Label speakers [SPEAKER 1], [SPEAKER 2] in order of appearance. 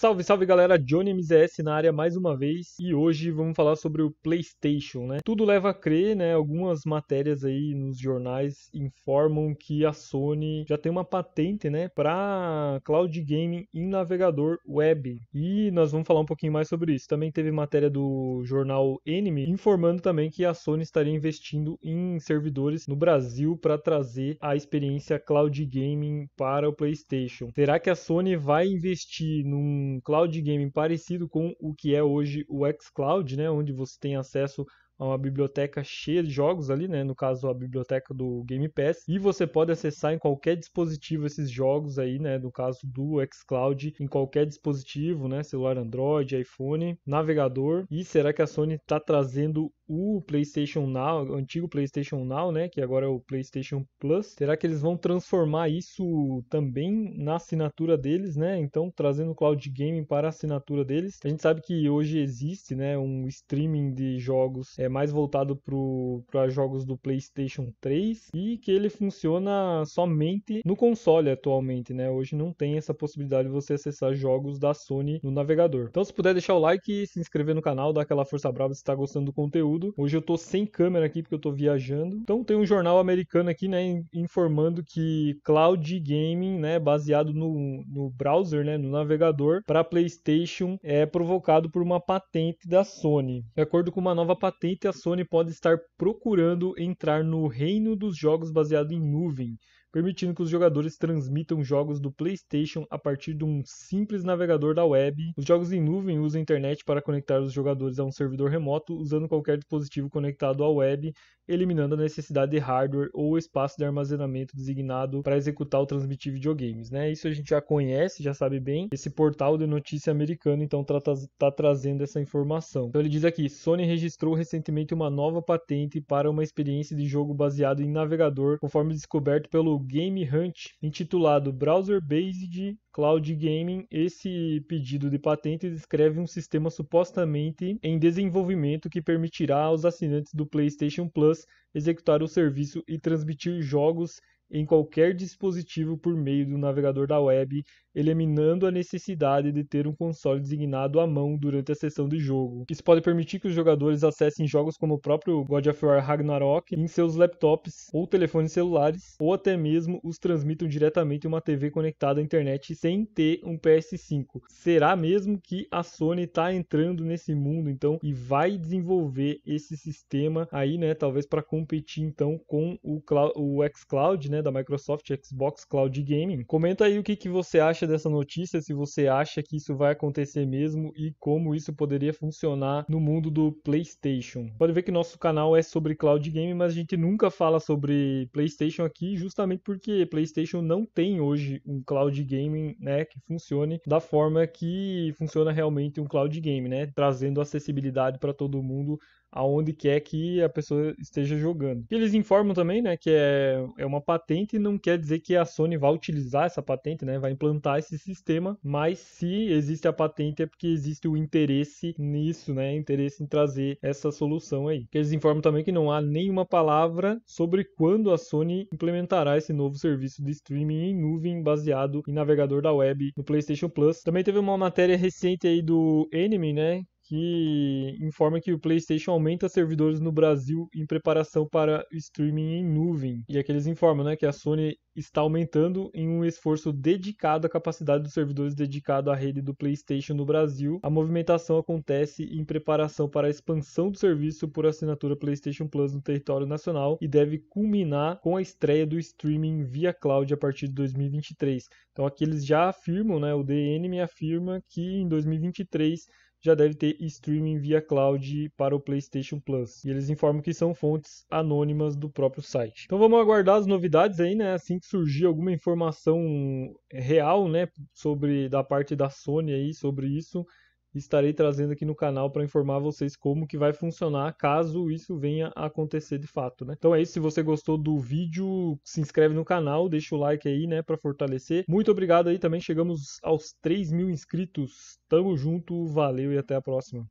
[SPEAKER 1] Salve, salve galera, Johnny MZS na área mais uma vez e hoje vamos falar sobre o PlayStation, né? Tudo leva a crer, né? Algumas matérias aí nos jornais informam que a Sony já tem uma patente, né, para cloud gaming em navegador web. E nós vamos falar um pouquinho mais sobre isso. Também teve matéria do jornal Enemy informando também que a Sony estaria investindo em servidores no Brasil para trazer a experiência cloud gaming para o PlayStation. Será que a Sony vai investir num um cloud gaming parecido com o que é hoje o xCloud, né, onde você tem acesso uma biblioteca cheia de jogos ali, né? No caso, a biblioteca do Game Pass. E você pode acessar em qualquer dispositivo esses jogos aí, né? No caso do xCloud, em qualquer dispositivo, né? Celular Android, iPhone, navegador. E será que a Sony está trazendo o PlayStation Now, o antigo PlayStation Now, né? Que agora é o PlayStation Plus. Será que eles vão transformar isso também na assinatura deles, né? Então, trazendo o cloud gaming para a assinatura deles. A gente sabe que hoje existe, né? Um streaming de jogos. É, é mais voltado para jogos do PlayStation 3 e que ele funciona somente no console atualmente, né? Hoje não tem essa possibilidade de você acessar jogos da Sony no navegador. Então, se puder deixar o like, se inscrever no canal, dar aquela força brava se está gostando do conteúdo. Hoje eu tô sem câmera aqui porque eu tô viajando. Então, tem um jornal americano aqui, né, informando que cloud gaming, né, baseado no, no browser, né, no navegador para PlayStation é provocado por uma patente da Sony. De acordo com uma nova patente que a Sony pode estar procurando entrar no reino dos jogos baseados em nuvem, permitindo que os jogadores transmitam jogos do PlayStation a partir de um simples navegador da web. Os jogos em nuvem usam a internet para conectar os jogadores a um servidor remoto usando qualquer dispositivo conectado à web, eliminando a necessidade de hardware ou espaço de armazenamento designado para executar ou transmitir videogames. Né? Isso a gente já conhece, já sabe bem. Esse portal de notícia americano então está tá trazendo essa informação. Então ele diz aqui: Sony registrou recentemente uma nova patente para uma experiência de jogo baseado em navegador, conforme descoberto pelo do Game Hunt, intitulado Browser Based Cloud Gaming. Esse pedido de patente descreve um sistema supostamente em desenvolvimento que permitirá aos assinantes do PlayStation Plus executar o serviço e transmitir jogos em qualquer dispositivo por meio do navegador da web eliminando a necessidade de ter um console designado à mão durante a sessão de jogo. Isso pode permitir que os jogadores acessem jogos como o próprio God of War Ragnarok em seus laptops ou telefones celulares, ou até mesmo os transmitam diretamente em uma TV conectada à internet sem ter um PS5. Será mesmo que a Sony está entrando nesse mundo então e vai desenvolver esse sistema aí, né, talvez para competir então com o, Cloud, o xCloud, né, da Microsoft Xbox Cloud Gaming? Comenta aí o que, que você acha dessa notícia, se você acha que isso vai acontecer mesmo e como isso poderia funcionar no mundo do PlayStation. Pode ver que nosso canal é sobre cloud game, mas a gente nunca fala sobre PlayStation aqui, justamente porque PlayStation não tem hoje um cloud gaming, né, que funcione da forma que funciona realmente um cloud game, né, trazendo acessibilidade para todo mundo aonde quer que a pessoa esteja jogando. eles informam também, né, que é, é uma patente, e não quer dizer que a Sony vai utilizar essa patente, né, vai implantar criar esse sistema, mas se existe a patente é porque existe o interesse nisso, né? Interesse em trazer essa solução aí. eles informam também que não há nenhuma palavra sobre quando a Sony implementará esse novo serviço de streaming em nuvem baseado em navegador da web no PlayStation Plus. Também teve uma matéria recente aí do Anime, né? que informa que o PlayStation aumenta servidores no Brasil em preparação para streaming em nuvem. E aqui eles informam né, que a Sony está aumentando em um esforço dedicado à capacidade dos servidores dedicado à rede do PlayStation no Brasil. A movimentação acontece em preparação para a expansão do serviço por assinatura PlayStation Plus no território nacional e deve culminar com a estreia do streaming via cloud a partir de 2023. Então aqui eles já afirmam, né, o DN me afirma que em 2023 já deve ter streaming via cloud para o PlayStation Plus. E eles informam que são fontes anônimas do próprio site. Então vamos aguardar as novidades aí, né? Assim que surgir alguma informação real, né, sobre da parte da Sony aí sobre isso, estarei trazendo aqui no canal para informar vocês como que vai funcionar caso isso venha a acontecer de fato, né? Então é isso, se você gostou do vídeo, se inscreve no canal, deixa o like aí, né, para fortalecer. Muito obrigado aí também, chegamos aos 3 mil inscritos. Tamo junto, valeu e até a próxima.